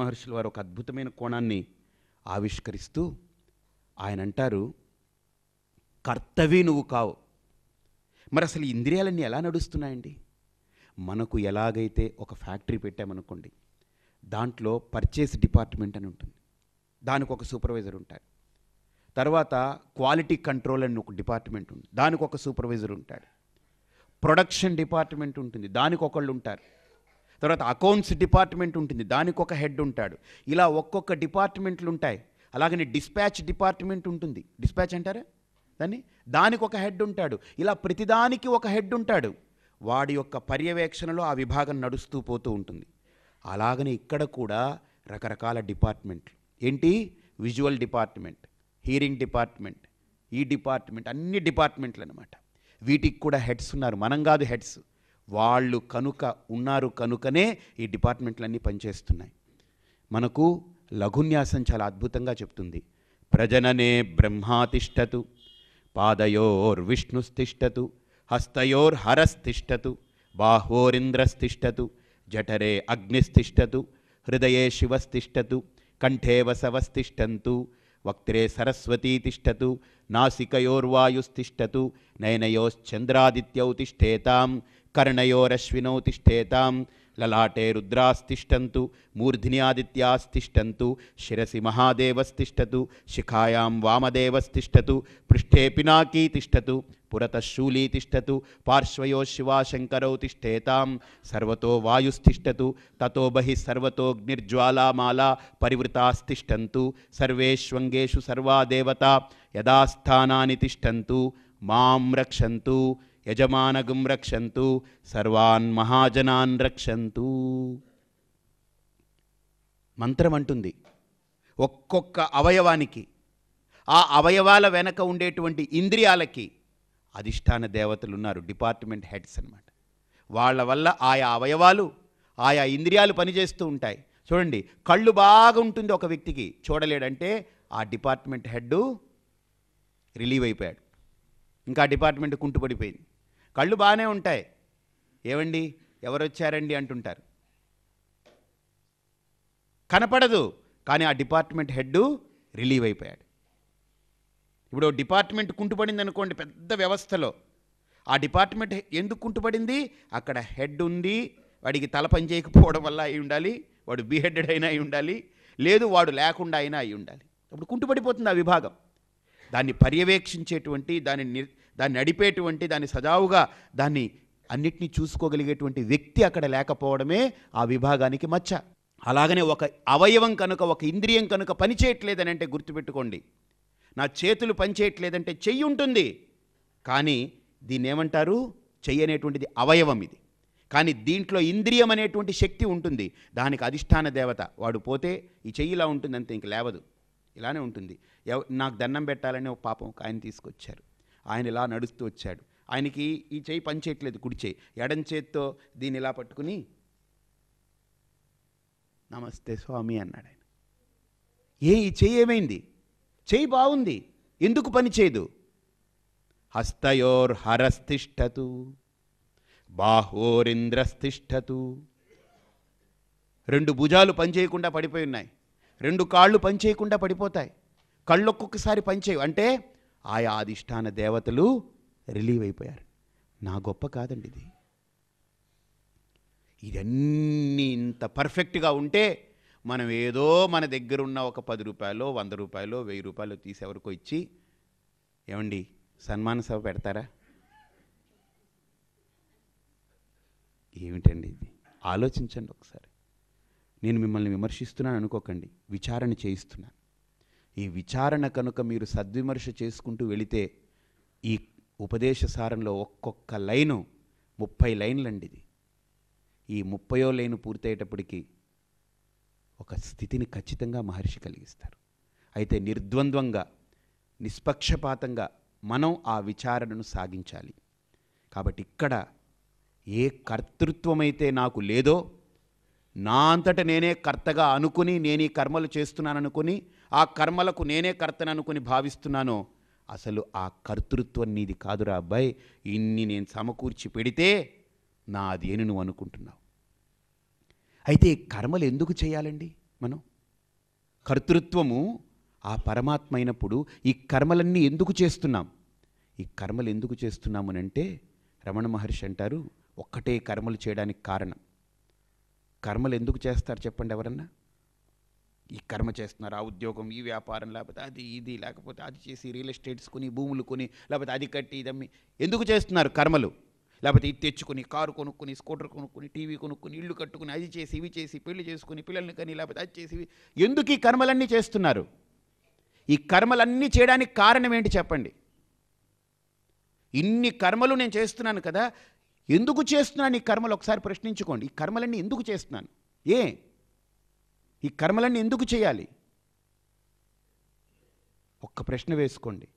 మహర్షుల వారు ఒక అద్భుతమైన కోణాన్ని ఆవిష్కరిస్తూ ఆయన అంటారు కర్తవి నువ్వు కావు మరి అసలు ఇంద్రియాలన్నీ ఎలా నడుస్తున్నాయండి మనకు ఎలాగైతే ఒక ఫ్యాక్టరీ పెట్టామనుకోండి దాంట్లో పర్చేస్ డిపార్ట్మెంట్ అని ఉంటుంది దానికి ఒక సూపర్వైజర్ ఉంటాడు తర్వాత క్వాలిటీ కంట్రోల్ అని ఒక డిపార్ట్మెంట్ ఉంది దానికి ఒక సూపర్వైజర్ ఉంటాడు ప్రొడక్షన్ డిపార్ట్మెంట్ ఉంటుంది దానికి ఒకళ్ళు ఉంటారు తర్వాత అకౌంట్స్ డిపార్ట్మెంట్ ఉంటుంది దానికి ఒక హెడ్ ఉంటాడు ఇలా ఒక్కొక్క డిపార్ట్మెంట్లు ఉంటాయి అలాగనే డిస్పాచ్ డిపార్ట్మెంట్ ఉంటుంది డిస్పాచ్ అంటారా దాన్ని దానికి ఒక హెడ్ ఉంటాడు ఇలా ప్రతిదానికి ఒక హెడ్ ఉంటాడు వాడి యొక్క పర్యవేక్షణలో ఆ విభాగం నడుస్తూ పోతూ ఉంటుంది అలాగనే ఇక్కడ కూడా రకరకాల డిపార్ట్మెంట్లు ఏంటి విజువల్ డిపార్ట్మెంట్ హీరింగ్ డిపార్ట్మెంట్ ఈ డిపార్ట్మెంట్ అన్ని డిపార్ట్మెంట్లు అనమాట వీటికి కూడా హెడ్స్ ఉన్నారు మనం కాదు హెడ్స్ వాళ్ళు కనుక ఉన్నారు కనుకనే ఈ డిపార్ట్మెంట్లన్నీ పనిచేస్తున్నాయి మనకు లఘున్యాసం చాలా అద్భుతంగా చెప్తుంది ప్రజననే బ్రహ్మాతిష్టతు హస్తయోర్ హరస్తిష్టతు బాహోరింద్రస్తిష్టతు జఠరే అగ్నిస్తిష్టతు హృదయే శివస్తిష్టతు కంఠే వసవస్తిష్టంతు వక్త్రే సరస్వతీ తిష్టతు नासिकयोर्वायुस्तिष्ठतु नयनयोश्चन्द्रादित्यौ तिष्ठेतां कर्णयोरश्विनौ तिष्ठेतां ललाटे रुद्रास्तिष्ठन्तु मूर्ध्न्यादित्यास्तिष्ठन्तु शिरसि महादेवस्तिष्ठतु शिखायां वामदेवस्तिष्ठतु पृष्ठे पिनाकी तिष्ठतु पुरतः शूली तिष्ठतु पार्श्वयो शिवाशङ्करौ तिष्ठेतां सर्वतो वायुस्तिष्ठतु ततो बहिः सर्वतोऽग्निर्ज्वालामाला परिवृतास्तिष्ठन्तु सर्वेष्वङ्गेषु सर्वा देवता యథాస్థానాన్ని తిష్టంతు మాం రక్షంతు యజమానగం రక్షంతు సర్వాన్ మహాజనాన్ రక్షంతు మంత్రం అంటుంది ఒక్కొక్క అవయవానికి ఆ అవయవాల వెనక ఉండేటువంటి ఇంద్రియాలకి అధిష్టాన దేవతలు ఉన్నారు డిపార్ట్మెంట్ హెడ్స్ అనమాట వాళ్ళ వల్ల ఆయా అవయవాలు ఆయా ఇంద్రియాలు పనిచేస్తూ ఉంటాయి చూడండి కళ్ళు బాగుంటుంది ఒక వ్యక్తికి చూడలేడంటే ఆ డిపార్ట్మెంట్ హెడ్డు రిలీవ్ అయిపోయాడు ఇంకా డిపార్ట్మెంట్ కుంటుపడిపోయింది కళ్ళు బాగానే ఉంటాయి ఏమండి ఎవరు వచ్చారండి అంటుంటారు కనపడదు కానీ ఆ డిపార్ట్మెంట్ హెడ్ రిలీవ్ అయిపోయాడు ఇప్పుడు డిపార్ట్మెంట్ కుంటుపడింది అనుకోండి పెద్ద వ్యవస్థలో ఆ డిపార్ట్మెంట్ ఎందుకు కుంటుపడింది అక్కడ హెడ్ ఉంది వాడికి తల పని చేయకపోవడం వల్ల అయి ఉండాలి వాడు బీహెడెడ్ అయినా అయి ఉండాలి లేదు వాడు లేకుండా అయినా అయి ఉండాలి అప్పుడు కుంటుపడిపోతుంది ఆ విభాగం దాన్ని పర్యవేక్షించేటువంటి దాన్ని దాన్ని నడిపేటువంటి దాన్ని సజావుగా దాన్ని అన్నిటినీ చూసుకోగలిగేటువంటి వ్యక్తి అక్కడ లేకపోవడమే ఆ విభాగానికి మచ్చ అలాగనే ఒక అవయవం కనుక ఒక ఇంద్రియం కనుక పనిచేయట్లేదని అంటే గుర్తుపెట్టుకోండి నా చేతులు పనిచేయట్లేదంటే చెయ్యి ఉంటుంది కానీ దీన్ని ఏమంటారు చెయ్యి అనేటువంటిది అవయవం ఇది కానీ దీంట్లో ఇంద్రియం అనేటువంటి శక్తి ఉంటుంది దానికి అధిష్టాన దేవత వాడు పోతే ఈ చెయ్యిలా ఉంటుంది అంతే ఇంక లేవదు ఇలానే ఉంటుంది ఎవ నాకు దండం పెట్టాలని ఒక పాపం ఒక ఆయన తీసుకొచ్చారు ఆయన ఇలా నడుస్తూ వచ్చాడు ఆయనకి ఈ చేయి చేయట్లేదు కుడి చేయి ఎడం చేత్తో దీన్ని ఇలా పట్టుకుని నమస్తే స్వామి అన్నాడు ఆయన ఏ ఈ చేయి ఏమైంది చేయి బాగుంది ఎందుకు పని చేయదు హస్తయోర్ హరస్తిష్టతు బాహోరింద్రస్తిష్టతు రెండు భుజాలు పనిచేయకుండా పడిపోయి ఉన్నాయి రెండు కాళ్ళు పనిచేయకుండా పడిపోతాయి కళ్ళు ఒక్కొక్కసారి పనిచేయవు అంటే ఆయా అధిష్టాన దేవతలు రిలీవ్ అయిపోయారు నా గొప్ప కాదండి ఇది ఇదన్నీ ఇంత పర్ఫెక్ట్గా ఉంటే మనం ఏదో మన దగ్గర ఉన్న ఒక పది రూపాయలు వంద రూపాయలు వెయ్యి రూపాయలు తీసేవరకు ఇచ్చి ఏమండి సన్మాన సభ పెడతారా ఏమిటండి ఇది ఆలోచించండి ఒకసారి నేను మిమ్మల్ని విమర్శిస్తున్నాను అనుకోకండి విచారణ చేయిస్తున్నాను ఈ విచారణ కనుక మీరు సద్విమర్శ చేసుకుంటూ వెళితే ఈ ఉపదేశ సారంలో ఒక్కొక్క లైను ముప్పై లైన్లండి ఇది ఈ ముప్పయో లైను పూర్తయ్యేటప్పటికీ ఒక స్థితిని ఖచ్చితంగా మహర్షి కలిగిస్తారు అయితే నిర్ద్వంద్వంగా నిష్పక్షపాతంగా మనం ఆ విచారణను సాగించాలి కాబట్టి ఇక్కడ ఏ కర్తృత్వమైతే నాకు లేదో నా అంతట నేనే కర్తగా అనుకుని నేను ఈ కర్మలు చేస్తున్నాననుకుని ఆ కర్మలకు నేనే అనుకుని భావిస్తున్నానో అసలు ఆ కర్తృత్వం నీది కాదురా అబ్బాయి ఇన్ని నేను సమకూర్చి పెడితే నా నాదేని నువ్వు అనుకుంటున్నావు అయితే కర్మలు ఎందుకు చేయాలండి మనం కర్తృత్వము ఆ పరమాత్మ అయినప్పుడు ఈ కర్మలన్నీ ఎందుకు చేస్తున్నాం ఈ కర్మలు ఎందుకు చేస్తున్నామనంటే రమణ మహర్షి అంటారు ఒక్కటే కర్మలు చేయడానికి కారణం కర్మలు ఎందుకు చేస్తారు చెప్పండి ఎవరన్నా ఈ కర్మ చేస్తున్నారు ఆ ఉద్యోగం ఈ వ్యాపారం లేకపోతే అది ఇది లేకపోతే అది చేసి రియల్ ఎస్టేట్స్ కొని భూములు కొని లేకపోతే అది కట్టి ఇదమ్మి ఎందుకు చేస్తున్నారు కర్మలు లేకపోతే ఇది తెచ్చుకుని కారు కొనుక్కుని స్కూటర్ కొనుక్కుని టీవీ కొనుక్కుని ఇల్లు కట్టుకుని అది చేసి ఇవి చేసి పెళ్లి చేసుకుని పిల్లల్ని కానీ లేకపోతే అది చేసి ఎందుకు ఈ కర్మలన్నీ చేస్తున్నారు ఈ కర్మలన్నీ చేయడానికి కారణం ఏంటి చెప్పండి ఇన్ని కర్మలు నేను చేస్తున్నాను కదా ఎందుకు చేస్తున్నాను ఈ కర్మలు ఒకసారి ప్రశ్నించుకోండి ఈ కర్మలన్నీ ఎందుకు చేస్తున్నాను ఏ ఈ కర్మలన్నీ ఎందుకు చేయాలి ఒక్క ప్రశ్న వేసుకోండి